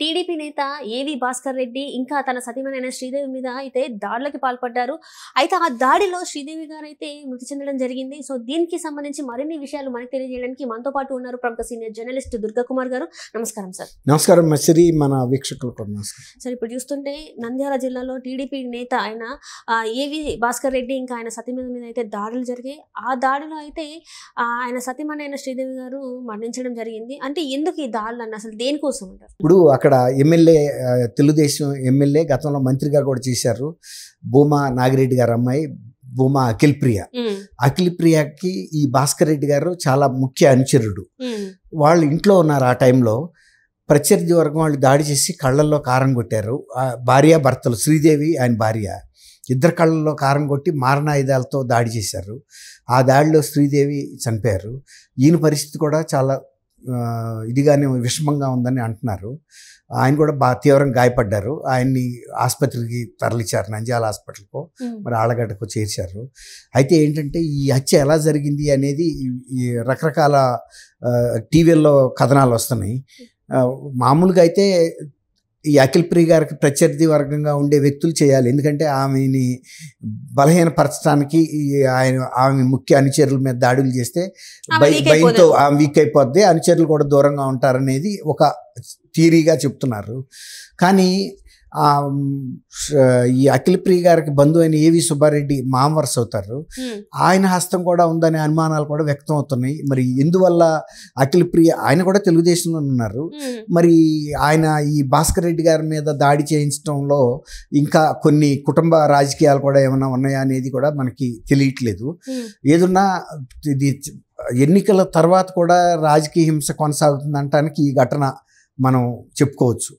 TDP నేత ఏవి భాస్కర్ రెడ్డి ఇంకా తన సతీమణైన శ్రీదేవి మీద అయితే దాడులకి పాల్పడ్డారు అయితే ఆ దాడిలో శ్రీదేవి గారు అయితే మృతి చెందడం జరిగింది సో దీనికి సంబంధించి మరిన్ని విషయాలు మనకు తెలియజేయడానికి మనతో పాటు ఉన్నారు ప్రముఖ సీనియర్ జర్నలిస్ట్ దుర్గా కుమార్ గారు నమస్కారం సార్ నమస్కారం మసిరి మన వీక్షకులకు సార్ ఇప్పుడు చూస్తుంటే నంద్యాల జిల్లాలో టీడీపీ నేత ఆయన ఏవి భాస్కర్ రెడ్డి ఇంకా ఆయన సతీమణి మీద అయితే దాడులు జరిగాయి ఆ దాడిలో అయితే ఆయన సతీమణైన శ్రీదేవి గారు మరణించడం జరిగింది అంటే ఎందుకు ఈ దాడులు అన్న అసలు దేనికోసం అంటారు ఇప్పుడు అక్కడ ఎమ్మెల్యే తెలుగుదేశం ఎమ్మెల్యే గతంలో మంత్రిగా కూడా చేశారు భూమా నాగిరెడ్డి గారు అమ్మాయి భూమా అఖిల్ ప్రియ అఖిల్ ప్రియకి ఈ భాస్కర్ రెడ్డి గారు చాలా ముఖ్య అనుచరుడు వాళ్ళు ఇంట్లో ఉన్నారు ఆ టైంలో ప్రత్యర్థి వర్గం వాళ్ళు దాడి చేసి కళ్ళల్లో కారం కొట్టారు భార్య భర్తలు శ్రీదేవి ఆయన భార్య ఇద్దరు కళ్ళల్లో కారం కొట్టి మారణాయుధాలతో దాడి చేశారు ఆ దాడిలో శ్రీదేవి చనిపోయారు ఈయన పరిస్థితి కూడా చాలా ఇదిగానే విషమంగా ఉందని అంటున్నారు ఆయన కూడా బాగా తీవ్రంగా గాయపడ్డారు ఆయన్ని ఆసుపత్రికి తరలిచారు నంద్యాల హాస్పిటల్కు మరి ఆళ్ళగడ్డకు చేర్చారు అయితే ఏంటంటే ఈ హత్య ఎలా జరిగింది అనేది ఈ రకరకాల టీవీల్లో కథనాలు వస్తున్నాయి మామూలుగా అయితే ఈ అఖిల్ ప్రియ గారికి ప్రత్యర్థి వర్గంగా ఉండే వ్యక్తులు చేయాలి ఎందుకంటే ఆమెని బలహీనపరచడానికి ఆయన ఆమె ముఖ్య అనుచరుల మీద దాడులు చేస్తే భయంతో ఆమె వీక్ అయిపోద్ది అనుచరులు కూడా దూరంగా ఉంటారనేది ఒక థీరీగా చెప్తున్నారు కానీ ఈ అఖిలప్రియ గారికి బంధు అయిన ఏవి సుబ్బారెడ్డి మామవర్స్ అవుతారు ఆయన హస్తం కూడా ఉందనే అనుమానాలు కూడా వ్యక్తం అవుతున్నాయి మరి ఎందువల్ల ప్రియ ఆయన కూడా తెలుగుదేశంలో ఉన్నారు మరి ఆయన ఈ భాస్కర్ రెడ్డి గారి మీద దాడి చేయించడంలో ఇంకా కొన్ని కుటుంబ రాజకీయాలు కూడా ఏమైనా ఉన్నాయా అనేది కూడా మనకి తెలియట్లేదు ఏదన్నా ఇది ఎన్నికల తర్వాత కూడా రాజకీయ హింస కొనసాగుతుంది అనటానికి ఈ ఘటన మనం చెప్పుకోవచ్చు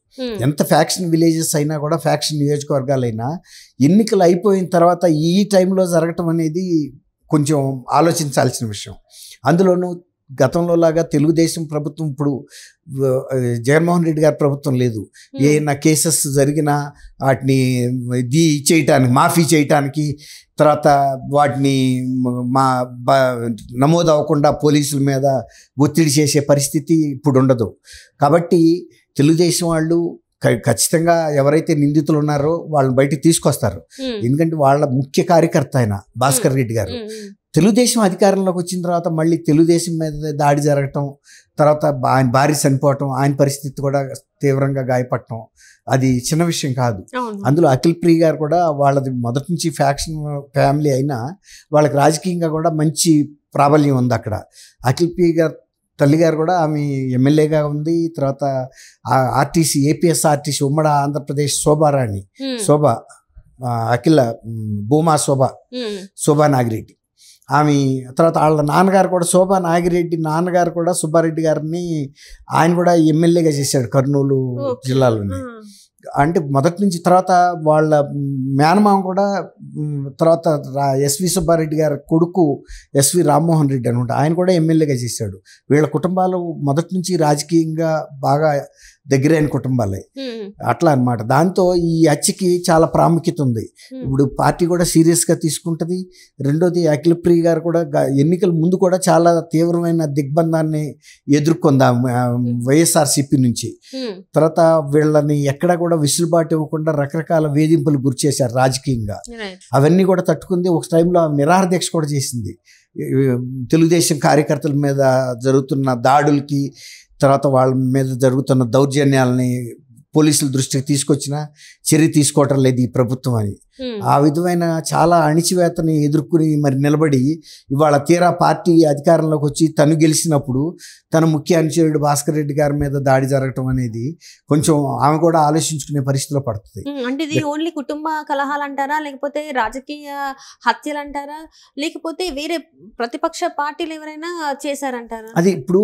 ఎంత ఫ్యాక్షన్ విలేజెస్ అయినా కూడా ఫ్యాక్షన్ నియోజకవర్గాలైనా ఎన్నికలు అయిపోయిన తర్వాత ఈ టైంలో జరగటం అనేది కొంచెం ఆలోచించాల్సిన విషయం అందులోనూ గతంలో లాగా తెలుగుదేశం ప్రభుత్వం ఇప్పుడు జగన్మోహన్ రెడ్డి గారి ప్రభుత్వం లేదు ఏమైనా కేసెస్ జరిగినా వాటిని ఇది చేయటానికి మాఫీ చేయటానికి తర్వాత వాటిని మా నమోదు అవ్వకుండా పోలీసుల మీద ఒత్తిడి చేసే పరిస్థితి ఇప్పుడు ఉండదు కాబట్టి తెలుగుదేశం వాళ్ళు ఖచ్చితంగా ఎవరైతే నిందితులు ఉన్నారో వాళ్ళని బయటికి తీసుకొస్తారు ఎందుకంటే వాళ్ళ ముఖ్య కార్యకర్త ఆయన భాస్కర్ రెడ్డి గారు తెలుగుదేశం అధికారంలోకి వచ్చిన తర్వాత మళ్ళీ తెలుగుదేశం మీద దాడి జరగటం తర్వాత ఆయన భార్య చనిపోవటం ఆయన పరిస్థితి కూడా తీవ్రంగా గాయపడటం అది చిన్న విషయం కాదు అందులో అఖిల్ ప్రియ గారు కూడా వాళ్ళది మొదటి నుంచి ఫ్యాక్షన్ ఫ్యామిలీ అయినా వాళ్ళకి రాజకీయంగా కూడా మంచి ప్రాబల్యం ఉంది అక్కడ అఖిల్ ప్రియ గారు తల్లిగారు కూడా ఆమె ఎమ్మెల్యేగా ఉంది తర్వాత ఆర్టీసీ ఏపీఎస్ ఆర్టీసీ ఉమ్మడి ఆంధ్రప్రదేశ్ శోభారాణి శోభ అఖిల భూమా శోభ శోభా నాగిరెడ్డి ఆమె తర్వాత వాళ్ళ నాన్నగారు కూడా శోభా నాగిరెడ్డి నాన్నగారు కూడా సుబ్బారెడ్డి గారిని ఆయన కూడా ఎమ్మెల్యేగా చేశాడు కర్నూలు జిల్లాలోని అంటే మొదటి నుంచి తర్వాత వాళ్ళ మేనమామ కూడా తర్వాత ఎస్వి సుబ్బారెడ్డి గారి కొడుకు ఎస్వి రామ్మోహన్ రెడ్డి అనుకుంటా ఆయన కూడా ఎమ్మెల్యేగా చేశాడు వీళ్ళ కుటుంబాలు మొదటి నుంచి రాజకీయంగా బాగా దగ్గరైన కుటుంబాలే అట్లా అనమాట దాంతో ఈ హత్యకి చాలా ప్రాముఖ్యత ఉంది ఇప్పుడు పార్టీ కూడా సీరియస్గా తీసుకుంటుంది రెండోది అఖిల ప్రియ గారు కూడా ఎన్నికల ముందు కూడా చాలా తీవ్రమైన దిగ్బంధాన్ని ఎదుర్కొందాం వైఎస్ఆర్సీపీ నుంచి తర్వాత వీళ్ళని ఎక్కడ కూడా విసులుబాటు ఇవ్వకుండా రకరకాల వేధింపులు గురిచేశారు రాజకీయంగా అవన్నీ కూడా తట్టుకుంది ఒక టైంలో నిరాహార దీక్ష కూడా చేసింది తెలుగుదేశం కార్యకర్తల మీద జరుగుతున్న దాడులకి తర్వాత వాళ్ళ మీద జరుగుతున్న దౌర్జన్యాలని పోలీసుల దృష్టికి తీసుకొచ్చిన చర్య తీసుకోవటం లేదు ఈ ప్రభుత్వం అని ఆ విధమైన చాలా అణిచివేతని ఎదుర్కొని మరి నిలబడి ఇవాళ తీరా పార్టీ అధికారంలోకి వచ్చి తను గెలిచినప్పుడు తన ముఖ్య అనుచరుడు భాస్కర్ రెడ్డి గారి మీద దాడి జరగటం అనేది కొంచెం ఆమె కూడా ఆలోచించుకునే పరిస్థితిలో పడుతుంది అంటే ఇది ఓన్లీ కుటుంబ కలహాలు అంటారా లేకపోతే రాజకీయ హత్యలు అంటారా లేకపోతే వేరే ప్రతిపక్ష పార్టీలు ఎవరైనా చేశారంటారా అది ఇప్పుడు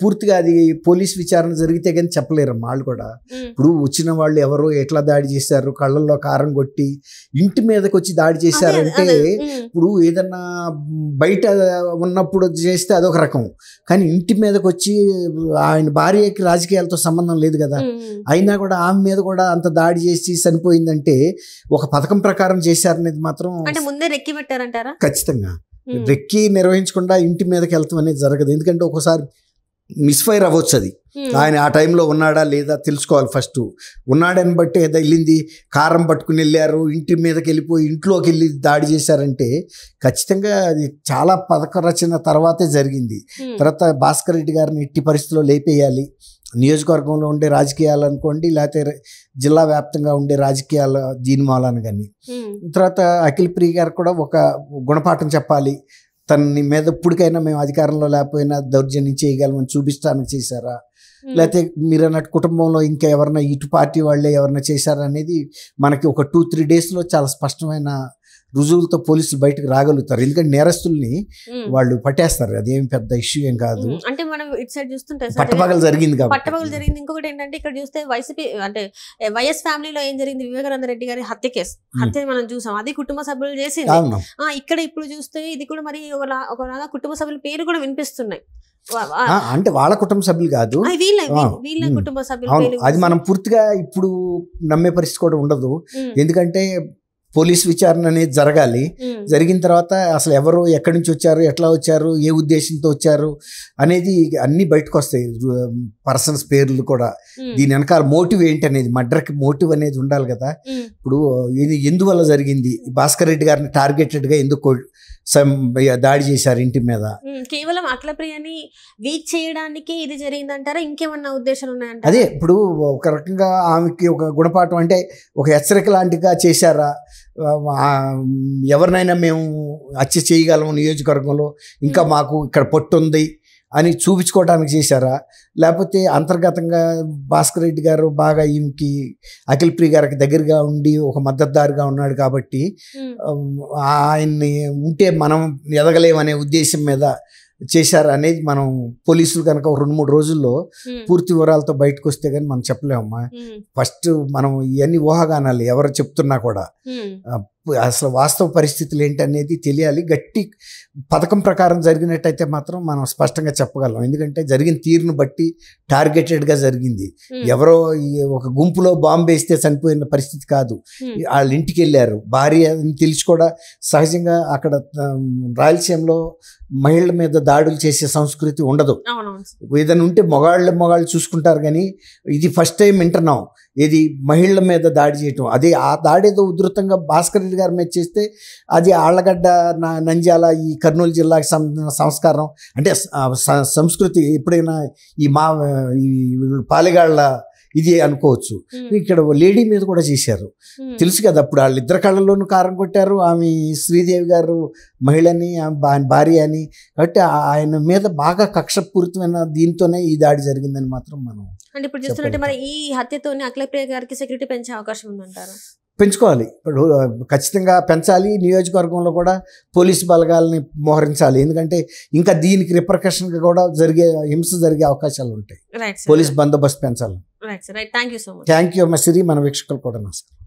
పూర్తిగా అది పోలీస్ విచారణ జరిగితే కానీ చెప్పలేరు వాళ్ళు కూడా ఇప్పుడు వచ్చిన వాళ్ళు ఎవరు ఎట్లా దాడి చేశారు కళ్ళల్లో కారం కొట్టి ఇంటి మీదకి వచ్చి దాడి చేశారంటే ఇప్పుడు ఏదన్నా బయట ఉన్నప్పుడు చేస్తే అదొక రకం కానీ ఇంటి మీదకి వచ్చి ఆయన భార్యకి రాజకీయాలతో సంబంధం లేదు కదా అయినా కూడా ఆమె మీద కూడా అంత దాడి చేసి చనిపోయిందంటే ఒక పథకం ప్రకారం చేశారనేది మాత్రం ముందే రెక్కి పెట్టారంటారా ఖచ్చితంగా రెక్కి నిర్వహించకుండా ఇంటి మీదకి వెళ్తాం అనేది జరగదు ఎందుకంటే ఒకసారి మిస్ఫైర్ అవ్వచ్చు అది ఆయన ఆ టైంలో ఉన్నాడా లేదా తెలుసుకోవాలి ఫస్ట్ ఉన్నాడని బట్టి ఏదో వెళ్ళింది కారం పట్టుకుని వెళ్ళారు ఇంటి మీదకి వెళ్ళిపోయి ఇంట్లోకి వెళ్ళి దాడి చేశారంటే ఖచ్చితంగా అది చాలా పథక రచన తర్వాతే జరిగింది తర్వాత భాస్కర్ రెడ్డి గారిని ఎట్టి పరిస్థితిలో లేపేయాలి నియోజకవర్గంలో ఉండే రాజకీయాలు అనుకోండి లేకపోతే జిల్లా వ్యాప్తంగా ఉండే రాజకీయాల దీని మాలను కానీ తర్వాత అఖిల్ ప్రియ గారు కూడా ఒక గుణపాఠం చెప్పాలి తనని మీద ఇప్పటికైనా మేము అధికారంలో లేకపోయినా దౌర్జన్యం చేయగలమని చూపిస్తానని చేశారా hmm. లేకపోతే మీరు అన్నట్టు కుటుంబంలో ఇంకా ఎవరన్నా ఇటు పార్టీ వాళ్ళే ఎవరన్నా చేశారా అనేది మనకి ఒక టూ త్రీ డేస్లో చాలా స్పష్టమైన రుజువులతో పోలీసులు బయటకు రాగలుగుతారు ఎందుకంటే నేరస్తుల్ని వాళ్ళు పట్టేస్తారు అదేం పెద్ద ఇష్యూ ఏం కాదు అంటే మనం ఇటు సైడ్ చూస్తుంటే పట్టపగలు జరిగింది పట్టపగలు జరిగింది ఇంకొకటి ఏంటంటే ఇక్కడ చూస్తే వైసీపీ అంటే వైఎస్ ఫ్యామిలీలో ఏం జరిగింది వివేకానంద రెడ్డి గారి హత్య కేసు హత్య మనం చూసాం అది కుటుంబ సభ్యులు చేసి ఇక్కడ ఇప్పుడు చూస్తే ఇది కూడా మరి ఒకలాగా కుటుంబ సభ్యుల పేరు కూడా వినిపిస్తున్నాయి అంటే వాళ్ళ కుటుంబ సభ్యులు కాదు కుటుంబ సభ్యులు అది మనం పూర్తిగా ఇప్పుడు నమ్మే పరిస్థితి కూడా ఉండదు ఎందుకంటే पोलीस विचारणाने जरगाली జరిగిన తర్వాత అసలు ఎవరు ఎక్కడి నుంచి వచ్చారు ఎట్లా వచ్చారు ఏ ఉద్దేశంతో వచ్చారు అనేది అన్నీ బయటకు వస్తాయి పర్సన్స్ పేర్లు కూడా దీని వెనకాల మోటివ్ ఏంటి అనేది మర్డర్కి మోటివ్ అనేది ఉండాలి కదా ఇప్పుడు ఇది ఎందువల్ల జరిగింది భాస్కర్ రెడ్డి గారిని టార్గెటెడ్గా ఎందుకు దాడి చేశారు ఇంటి మీద కేవలం అఖిలప్రియని వీక్ చేయడానికి ఇది జరిగిందంటారా ఇంకేమన్నా ఉద్దేశాలు ఉన్నాయంటే అదే ఇప్పుడు ఒక రకంగా ఆమెకి ఒక గుణపాఠం అంటే ఒక హెచ్చరిక లాంటిగా చేశారా ఎవరినైనా ఎవరినైనా మేము హత్య చేయగలం నియోజకవర్గంలో ఇంకా hmm. మాకు ఇక్కడ పొట్టు ఉంది అని చూపించుకోవడానికి చేశారా లేకపోతే అంతర్గతంగా భాస్కర్ రెడ్డి గారు బాగా ఈమెకి ప్రియ గారికి దగ్గరగా ఉండి ఒక మద్దతుదారుగా ఉన్నాడు కాబట్టి hmm. ఆయన్ని ఉంటే మనం ఎదగలేమనే ఉద్దేశం మీద చేశారు అనేది మనం పోలీసులు కనుక ఒక రెండు మూడు రోజుల్లో hmm. పూర్తి వివరాలతో బయటకు వస్తే కానీ మనం చెప్పలేమమ్మా ఫస్ట్ మనం ఇవన్నీ ఊహాగానాలు ఎవరు చెప్తున్నా కూడా అసలు వాస్తవ పరిస్థితులు ఏంటనేది తెలియాలి గట్టి పథకం ప్రకారం జరిగినట్టయితే మాత్రం మనం స్పష్టంగా చెప్పగలం ఎందుకంటే జరిగిన తీరును బట్టి టార్గెటెడ్గా జరిగింది ఎవరో ఒక గుంపులో బాంబు వేస్తే చనిపోయిన పరిస్థితి కాదు వాళ్ళ ఇంటికి వెళ్ళారు భార్య అని తెలిసి కూడా సహజంగా అక్కడ రాయలసీమలో మహిళల మీద దాడులు చేసే సంస్కృతి ఉండదు ఏదైనా ఉంటే మొగాళ్ళ మొగాళ్ళు చూసుకుంటారు కానీ ఇది ఫస్ట్ టైం వింటున్నాం ఇది మహిళల మీద దాడి చేయటం అది ఆ దాడి ఏదో ఉధృతంగా భాస్కర్ రెడ్డి గారి మీద చేస్తే అది ఆళ్ళగడ్డ నంజాల ఈ కర్నూలు జిల్లాకి సంస్కారం అంటే సంస్కృతి ఎప్పుడైనా ఈ మా ఈ పాలెగాళ్ళ ఇది అనుకోవచ్చు ఇక్కడ లేడీ మీద కూడా చేశారు తెలుసు కదా అప్పుడు వాళ్ళు ఇద్దరు కళ్ళల్లోనూ కారం కొట్టారు ఆమె శ్రీదేవి గారు మహిళని భార్య అని కాబట్టి ఆయన మీద బాగా కక్షపూరితమైన దీంతోనే ఈ దాడి జరిగిందని మాత్రం మనం అంటే ఇప్పుడు మరి ఈ హత్యతోనే అఖిలప్రియ గారికి సెక్యూరిటీ పెంచే అవకాశం ఉందంటారు పెంచుకోవాలి ఖచ్చితంగా పెంచాలి నియోజకవర్గంలో కూడా పోలీస్ బలగాలని మోహరించాలి ఎందుకంటే ఇంకా దీనికి రిప్రకషన్ కూడా జరిగే హింస జరిగే అవకాశాలు ఉంటాయి పోలీస్ బందోబస్తు పెంచాలి right sir thank you so much thank you అమ్మ సిరి మన వీక్షకులు కూడా నమస్కారం